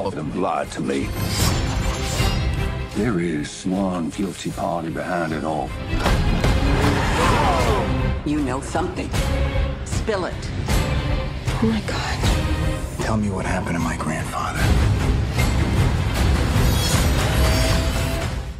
all of them lied to me. There is one guilty party behind it all. You know something. Spill it. Oh my God. Tell me what happened to my grandfather.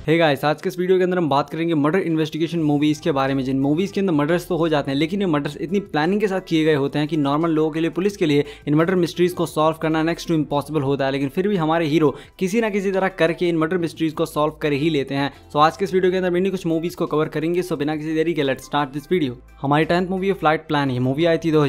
Hey hey guys आज के इस video के अंदर हम बात करेंगे murder investigation movies के बारे में जिन मूवीज़ के अंदर मर्डर्स तो हो जाते हैं लेकिन ये मर्डर्स इतनी प्लानिंग के साथ किए गए होते हैं कि नॉर्मल लोगों के लिए पुलिस के लिए इन मर्डर मिस्ट्रीज़ को सॉल्व करना नेक्स्ट टू इम्पॉसिबल होता है लेकिन फिर भी हमारे हीरो किसी ना किसी तरह करके इन मर्डर मिस्ट्रीज़ को सॉल्व कर ही लेते हैं सो आज के इस वीडियो के अंदर मैंने कुछ मूवीज़ को कवर करेंगे सो बिना किसी देरी के लेट स्टार्ट दिस वीडियो हमारी टेंथ मूवी है फ्लाइट प्लान ये मूवी आई थी दो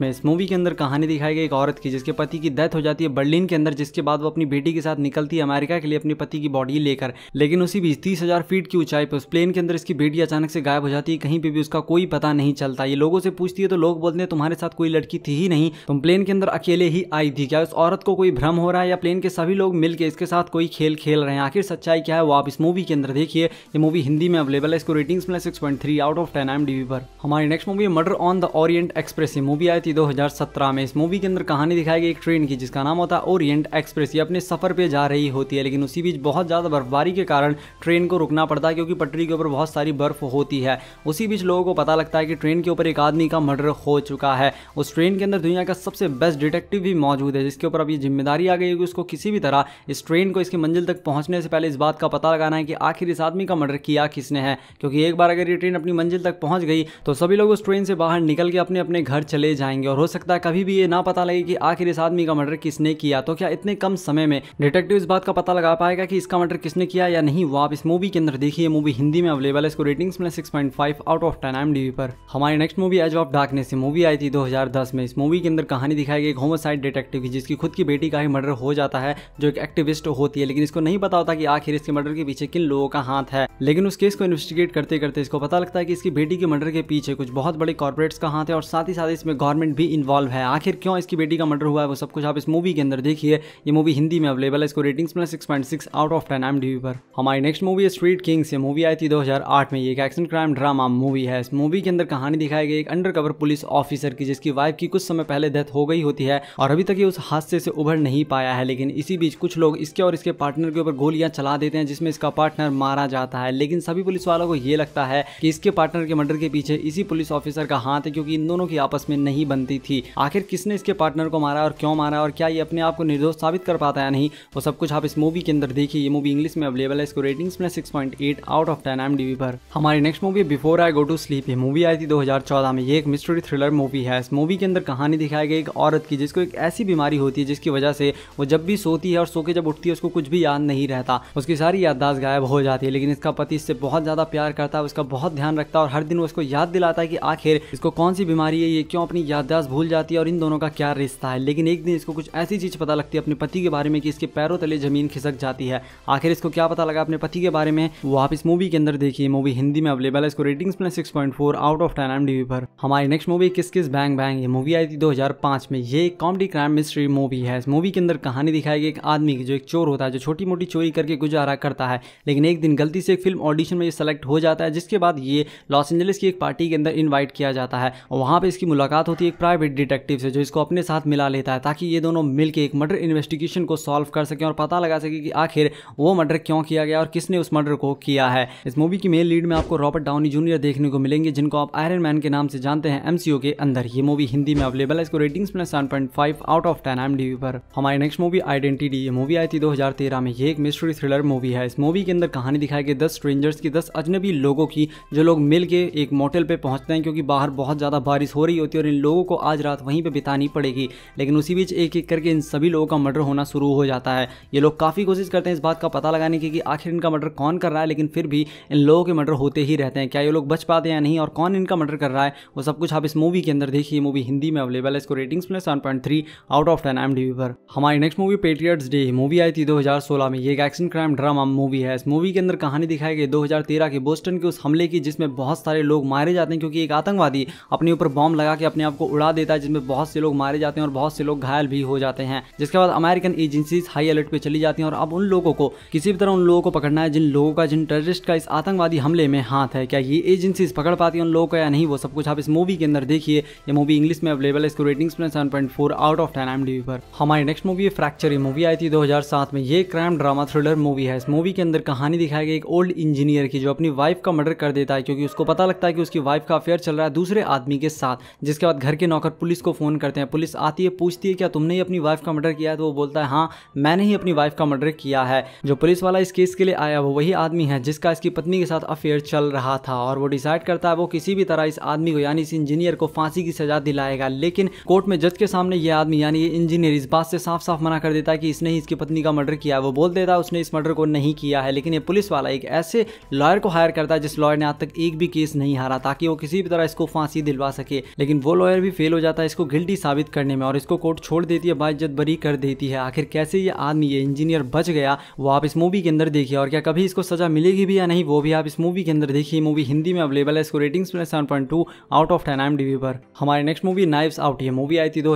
में इस मूवी के अंदर कहानी दिखाई गई एक औरत की जिसके पति की डेथ हो जाती है बर्लिन के अंदर जिसके बाद वो अपनी बेटी के साथ निकलती है अमेरिका के लिए अपने पति की बॉडी लेकर लेकिन उसी उसी बीच तीस हजार फीट की ऊंचाई पर उस प्लेन के अंदर इसकी बेटी अचानक से गायब हो जाती है कहीं पे भी उसका कोई पता नहीं चलता ये लोगों से पूछती है तो लोग बोलते हैं तुम्हारे साथ कोई लड़की थी ही नहीं तुम प्लेन के अंदर अकेले ही आई थी क्या उस औरत को कोई भ्रम हो रहा है या प्लेन के सभी लोग मिलकर इसके साथ कोई खेल खेल रहे हैं आखिर सच्चाई क्या है वो आप इस मूवी के अंदर देखिए ये मूवी हिंदी में अवेलेबल है इसको रेटिंग्स मिला six point three out of ten M पर हमारी next movie murder on the Orient Express ये मूवी आई थी दो हजार सत्रह में इस मूवी के अंदर कहानी दिखाई गई एक ट्रेन की जिसका नाम होता है ओरियंट एक्सप्रेस ये अपने सफर पे जा रही होती है लेकिन उसी बीच बहुत ज्यादा बर्फबारी के कारण ट्रेन को रुकना पड़ता है क्योंकि पटरी के ऊपर बहुत सारी बर्फ होती है उसी बीच लोगों को पता लगता है कि ट्रेन के ऊपर एक आदमी का मर्डर हो चुका है उस ट्रेन के अंदर दुनिया का सबसे बेस्ट डिटेक्टिव भी मौजूद है जिसके ऊपर अब ये जिम्मेदारी आ गई है कि उसको किसी भी तरह इस ट्रेन को इसकी मंजिल तक पहुंचने से पहले इस बात का पता लगाना है कि आखिर इस आदमी का मर्डर किया किसने है क्योंकि एक बार अगर ये ट्रेन अपनी मंजिल तक पहुंच गई तो सभी लोग उस ट्रेन से बाहर निकल के अपने अपने घर चले जाएंगे और हो सकता है कभी भी ये ना पता लगे कि आखिर इस आदमी का मर्डर किसने किया तो क्या इतने कम समय में डिटेक्टिव इस बात का पता लगा पाएगा कि इसका मर्डर किसने किया या नहीं वो तो आप इस मूवी के अंदर देखिए मूवी हिंदी में अवेलेबल है इसको रेटिंग्स में six point five out of ten M D पर हमारी next movie age of darkness movie आई थी दो हजार दस में इस मूवी के अंदर कहानी दिखाई गई एक होमोसाइड डिटेक्टिव की जिसकी खुद की बेटी का ही मर्डर हो जाता है जो एक एक्टिविस्ट होती है लेकिन इसको नहीं पता होता कि आखिर इसके मर्डर के पीछे किन लोगों का हाथ है लेकिन उस केस को इन्वेस्टिगेट करते करते इसको पता लगता है कि इसकी बेटी के मर्डर के पीछे कुछ बहुत बड़े कॉर्पोरेट्स का हाथ है और साथ ही साथ इसमें गवर्नमेंट भी इन्वॉल्व है आखिर क्यों इसकी बेटी का मर्डर हुआ है वो सब कुछ आप इस मूवी के अंदर देखिए ये मूवी हिंदी में अवेलेबल है इसको रेटिंग्स में six point six out of ten M पर हमारी हमारी नेक्स्ट मूवी है स्ट्रीट किंग्स ये मूवी आई थी 2008 में ये एक एक्शन क्राइम ड्रामा मूवी है इस मूवी के अंदर कहानी दिखाई गई एक अंडरकवर पुलिस ऑफिसर की जिसकी वाइफ की कुछ समय पहले डेथ हो गई होती है और अभी तक ये उस हादसे से उभर नहीं पाया है लेकिन इसी बीच कुछ लोग इसके और इसके पार्टनर के ऊपर गोलियां चला देते हैं जिसमें इसका पार्टनर मारा जाता है लेकिन सभी पुलिस वालों को ये लगता है कि इसके पार्टनर के मर्डर के पीछे इसी पुलिस ऑफिसर का हाथ है क्योंकि इन दोनों की आपस में नहीं बनती थी आखिर किसने इसके पार्टनर को मारा और क्यों मारा और क्या ये अपने आप को निर्दोष साबित कर पाता है नहीं वो सब कुछ आप इस मूवी के अंदर देखिए ये मूवी इंग्लिश में अवेलेबल है इसको रेटिंग्स में 6.8 आउट ऑफ 10 एमडीबी पर हमारी next movie before I go to sleep ये मूवी आई थी 2014 में ये एक मिस्ट्री थ्रिलर मूवी है इस मूवी के अंदर कहानी दिखाई गई एक औरत की जिसको एक ऐसी बीमारी होती है जिसकी वजह से वो जब भी सोती है और सो के जब उठती है उसको कुछ भी याद नहीं रहता उसकी सारी याददाश्त गायब हो जाती है लेकिन इसका पति इससे बहुत ज्यादा प्यार करता है उसका बहुत ध्यान रखता है और हर दिन वो इसको याद दिलाता है कि आखिर इसको कौन सी बीमारी है ये क्यों अपनी याददाश्त भूल जाती है और इन दोनों का क्या रिश्ता है लेकिन एक दिन इसको कुछ ऐसी चीज पता लगती है अपने पति के बारे में कि इसके पैरों तले जमीन खिसक जाती है आखिर इसको क्या पता लगा अपने पति के बारे में वो आप इस मूवी के अंदर देखिए मूवी हिंदी में अवेलेबल है इसको रेटिंग्स में six point four out of ten M D पर हमारी next movie kiss kiss bang bang ये मूवी आई थी दो हजार पांच में ये कॉमेडी क्राइम मिस्ट्री मूवी है इस मूवी के अंदर कहानी दिखाई गई एक आदमी की जो एक चोर होता है जो छोटी मोटी चोरी करके गुजारा करता है लेकिन एक दिन गलती से एक फिल्म ऑडिशन में ये सेलेक्ट हो जाता है जिसके बाद ये लॉस एंजलिस की एक पार्टी के अंदर इन्वाइट किया जाता है और वहाँ पर इसकी मुलाकात होती है एक प्राइवेट डिटेक्टिव से जो इसको अपने साथ मिला लेता है ताकि ये दोनों मिलकर एक मर्डर इन्वेस्टिगेशन को सॉल्व कर सकें और पता लगा सके कि आखिर वो मर्डर क्यों किया गया और किसने उस मर्डर को किया है इस मूवी की मेन लीड में आपको रॉबर्ट डाउनी जूनियर देखने को मिलेंगे जिनको आप आयरन मैन के नाम से जानते हैं एमसीओ के अंदर ये मूवी हिंदी में अवेलेबल है इसको रेटिंग में seven point five out of ten M D पर हमारी नेक्स्ट मूवी आइडेंटिटी ये मूवी आई थी दो हजार तेरह में ये एक मिस्ट्री थ्रिलर मूवी है इस मूवी के अंदर कहानी दिखाई गई दस स्ट्रेंजर्स की दस अजनबी लोगों की जो लोग मिल के एक मोटल पे पहुंचते हैं क्योंकि बाहर बहुत ज़्यादा बारिश हो रही होती है और इन लोगों को आज रात वहीं पर बितानी पड़ेगी लेकिन उसी बीच एक एक करके इन सभी लोगों का मर्डर होना शुरू हो जाता है ये लोग काफ़ी कोशिश करते हैं इस बात का पता लगाने की कि आखिर इनका मर्डर कौन कर रहा है लेकिन फिर भी इन लोगों के मर्डर होते ही रहते हैं क्या ये लोग बच पाते हैं या नहीं और कौन इनका मर्डर कर रहा है वो सब कुछ आप इस मूवी के अंदर देखिए मूवी हिंदी में अवेलेबल है इसको रेटिंग्स मिले seven point three out of ten M पर हमारी next movie patriots day movie आई थी 2016 में ये एक एक्शन क्राइम ड्रामा मूवी है इस मूवी के अंदर कहानी दिखाई गई 2013 के बोस्टन के उस हमले की जिसमें बहुत सारे लोग मारे जाते हैं क्योंकि एक आतंकवादी अपने ऊपर बॉम्ब लगा के अपने आप को उड़ा देता है जिसमें बहुत से लोग मारे जाते हैं और बहुत से लोग घायल भी हो जाते हैं जिसके बाद अमेरिकन एजेंसीज हाई अलर्ट पर चली जाती हैं और अब उन लोगों को किसी भी तरह उन लोगों को पकड़ करना है जिन लोगों का जिन टेररिस्ट का इस आतंकवादी हमले में हाथ है क्या ये एजेंसी पकड़ पाती है उन लोगों का या नहीं वो सब कुछ आप इस मूवी के अंदर देखिए ये मूवी इंग्लिश में अवेलेबल है इसको रेटिंग्स में seven point four out of ten M D पर हमारी नेक्स्ट मूवी है फ्रैक्चर ये मूवी आई थी दो हजार सात में ये क्राइम ड्रामा थ्रिलर मूवी है इस मूवी के अंदर कहानी दिखाई गई एक ओल्ड इंजीनियर की जो अपनी वाइफ का मर्डर कर देता है क्योंकि उसको पता लगता है कि उसकी वाइफ का अफेयर चल रहा है दूसरे आदमी के साथ जिसके बाद घर के नौकर पुलिस को फोन करते हैं पुलिस आती है पूछती है क्या तुमने ही अपनी वाइफ का मर्डर किया है तो वो बोलता है हाँ मैंने ही अपनी वाइफ का मर्डर किया है जो पुलिस वाला इस केस के लिए आया वो वही आदमी है जिसका इसकी पत्नी के साथ अफेयर चल रहा था और वो डिसाइड करता है वो किसी भी तरह इस आदमी को यानी इस इंजीनियर को फांसी की सजा दिलाएगा लेकिन कोर्ट में जज के सामने ये आदमी यानी ये इंजीनियर इस बात से साफ साफ मना कर देता है कि इसने ही इसकी पत्नी का मर्डर किया वो बोल देता है उसने इस मर्डर को नहीं किया है लेकिन ये पुलिस वाला एक ऐसे लॉयर को हायर करता है जिस लॉयर ने आज तक एक भी केस नहीं हारा ताकि वो किसी भी तरह इसको फांसी दिलवा सके लेकिन वो लॉयर भी फेल हो जाता है इसको गिल्टी साबित करने में और इसको कोर्ट छोड़ देती है बाइज बरी कर देती है आखिर कैसे ये आदमी ये इंजीनियर बच गया वो आप इस मूवी के अंदर देखिए और क्या कभी इसको सजा मिलेगी भी या नहीं वो भी आप इस मूवी के अंदर देखिए मूवी हिंदी में अवेलेबल है इसको रेटिंग्स में seven point two out of ten M D पर हमारी नेक्स्ट मूवी नाइव्स आउट ये मूवी आई थी दो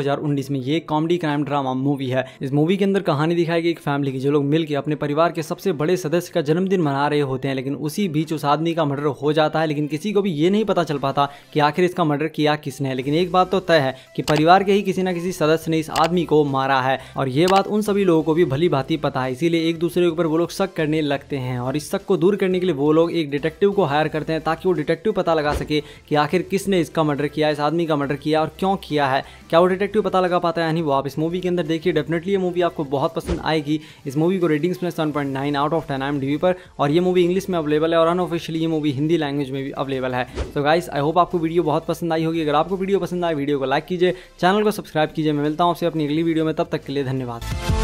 में ये कॉमेडी क्राइम ड्रामा मूवी है इस मूवी के अंदर कहानी दिखाई गई एक फैमिली की जो लोग मिलकर अपने परिवार के सबसे बड़े सदस्य का जन्मदिन मना रहे होते हैं लेकिन उसी बीच उस आदमी का मर्डर हो जाता है लेकिन किसी को भी ये नहीं पता चल पाता कि आखिर इसका मर्डर किया किसने है लेकिन एक बात तो तय है कि परिवार के ही किसी न किसी सदस्य ने इस आदमी को मारा है और ये बात उन सभी लोगों को भी भली भांति पता है इसीलिए एक दूसरे के ऊपर वो लोग शक करने लग लगते हैं और इस शक को दूर करने के लिए वो लोग एक डिटेक्टिव को हायर करते हैं ताकि वो डिटेक्टिव पता लगा सके कि आखिर किसने इसका मर्डर किया इस आदमी का मर्डर किया और क्यों किया है क्या वो डिटेक्टिव पता लगा पाता है नहीं वो आप इस मूवी के अंदर देखिए डेफिनेटली ये मूवी आपको बहुत पसंद आएगी इस मूवी को रेटिंग्स में seven point nine out of ten I M D पर और ये मूवी इंग्लिश में अवेलेबल है और अनऑफिशियली ये मूवी हिंदी लैंग्वेज में भी अवेलेबल है तो गाइस आई होप आपको वीडियो बहुत पसंद आई होगी अगर आपको वीडियो पसंद आए वीडियो को लाइक कीजिए चैनल को सब्सक्राइब कीजिए मैं मिलता हूँ आपसे अपनी अगली वीडियो में तब तक के लिए धन्यवाद